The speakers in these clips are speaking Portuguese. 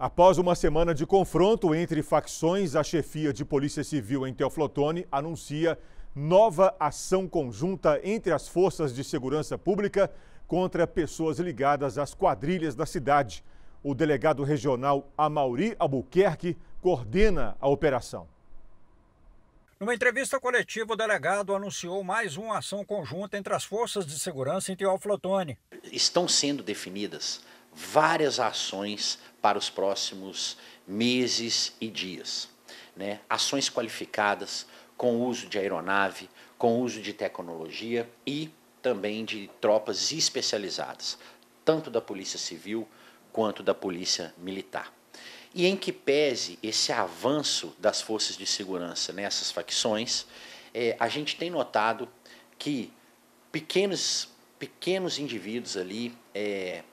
Após uma semana de confronto entre facções, a chefia de Polícia Civil em Teoflotone anuncia nova ação conjunta entre as forças de segurança pública contra pessoas ligadas às quadrilhas da cidade. O delegado regional Amauri Albuquerque coordena a operação. Numa entrevista coletiva, o delegado anunciou mais uma ação conjunta entre as forças de segurança em Teoflotone. Estão sendo definidas várias ações para os próximos meses e dias. Né? Ações qualificadas com uso de aeronave, com uso de tecnologia e também de tropas especializadas, tanto da Polícia Civil quanto da Polícia Militar. E em que pese esse avanço das forças de segurança nessas facções, é, a gente tem notado que pequenos, pequenos indivíduos ali é,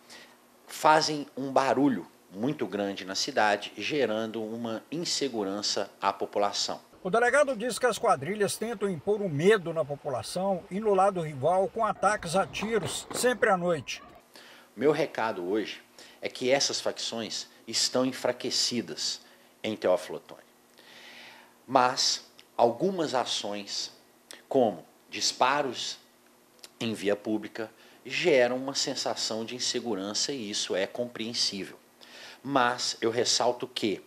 fazem um barulho muito grande na cidade, gerando uma insegurança à população. O delegado diz que as quadrilhas tentam impor o um medo na população e no lado rival com ataques a tiros, sempre à noite. Meu recado hoje é que essas facções estão enfraquecidas em Teófilo Otoni. Mas algumas ações, como disparos em via pública, gera uma sensação de insegurança e isso é compreensível. Mas eu ressalto que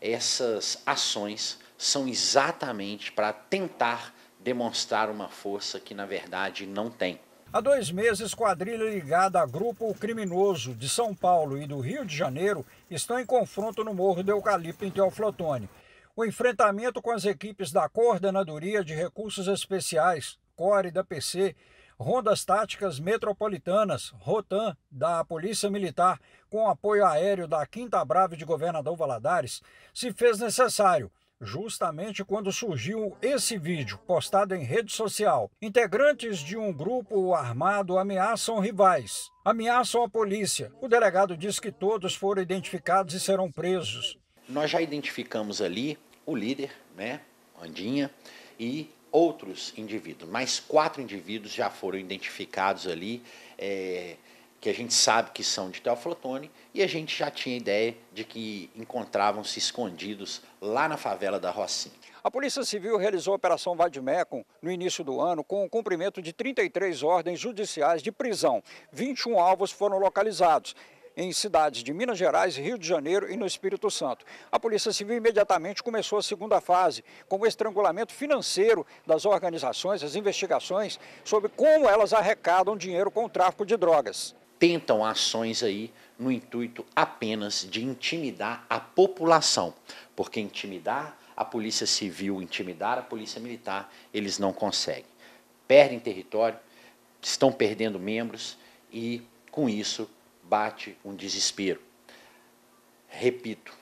essas ações são exatamente para tentar demonstrar uma força que na verdade não tem. Há dois meses, quadrilha ligada a grupo criminoso de São Paulo e do Rio de Janeiro estão em confronto no Morro do Eucalipto, em Teoflotone. O enfrentamento com as equipes da Coordenadoria de Recursos Especiais, CORE da PC, rondas táticas metropolitanas, ROTAN, da Polícia Militar, com apoio aéreo da Quinta Brava de Governador Valadares, se fez necessário justamente quando surgiu esse vídeo postado em rede social. Integrantes de um grupo armado ameaçam rivais, ameaçam a polícia. O delegado diz que todos foram identificados e serão presos. Nós já identificamos ali o líder, né? Andinha e outros indivíduos. Mais quatro indivíduos já foram identificados ali, é, que a gente sabe que são de Teoflotone, e a gente já tinha ideia de que encontravam-se escondidos lá na favela da Rocinha. A Polícia Civil realizou a Operação Vadmecum no início do ano com o cumprimento de 33 ordens judiciais de prisão. 21 alvos foram localizados em cidades de Minas Gerais, Rio de Janeiro e no Espírito Santo. A Polícia Civil imediatamente começou a segunda fase, com o estrangulamento financeiro das organizações, as investigações sobre como elas arrecadam dinheiro com o tráfico de drogas. Tentam ações aí no intuito apenas de intimidar a população, porque intimidar a polícia civil, intimidar a polícia militar, eles não conseguem. Perdem território, estão perdendo membros e, com isso, bate um desespero. Repito,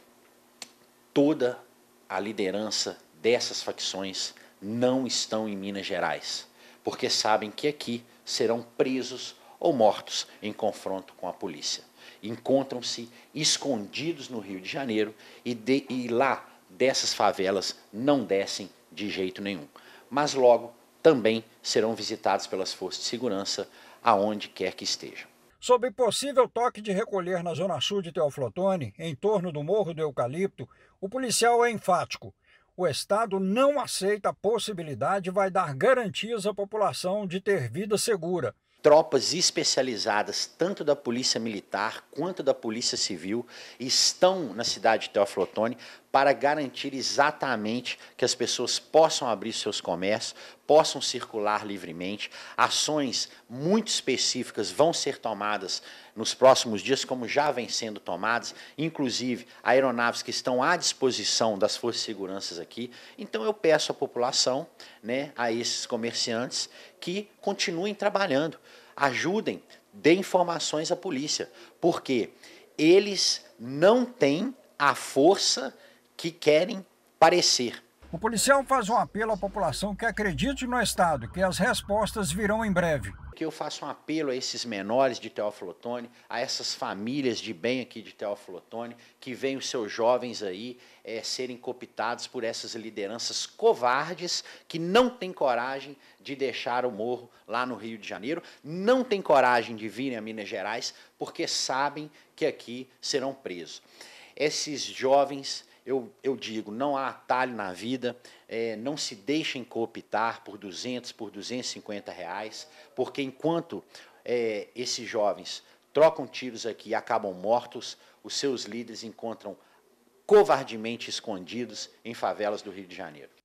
toda a liderança dessas facções não estão em Minas Gerais, porque sabem que aqui serão presos ou mortos em confronto com a polícia. Encontram-se escondidos no Rio de Janeiro e, de, e lá dessas favelas não descem de jeito nenhum. Mas logo também serão visitados pelas forças de segurança aonde quer que estejam sobre possível toque de recolher na zona sul de Teoflotone, em torno do Morro do Eucalipto, o policial é enfático. O Estado não aceita a possibilidade e vai dar garantias à população de ter vida segura tropas especializadas, tanto da Polícia Militar quanto da Polícia Civil, estão na cidade de Teoflotone para garantir exatamente que as pessoas possam abrir seus comércios, possam circular livremente. Ações muito específicas vão ser tomadas nos próximos dias, como já vem sendo tomadas, inclusive aeronaves que estão à disposição das forças de segurança aqui. Então eu peço à população, né, a esses comerciantes, que continuem trabalhando, ajudem, dêem informações à polícia, porque eles não têm a força que querem parecer. O policial faz um apelo à população que acredite no Estado, que as respostas virão em breve. Que eu faço um apelo a esses menores de Teófilo Otoni, a essas famílias de bem aqui de Teófilo Otoni, que veem os seus jovens aí é, serem cooptados por essas lideranças covardes que não têm coragem de deixar o morro lá no Rio de Janeiro, não têm coragem de virem a Minas Gerais, porque sabem que aqui serão presos. Esses jovens eu, eu digo, não há atalho na vida, é, não se deixem cooptar por 200, por 250 reais, porque enquanto é, esses jovens trocam tiros aqui e acabam mortos, os seus líderes encontram covardemente escondidos em favelas do Rio de Janeiro.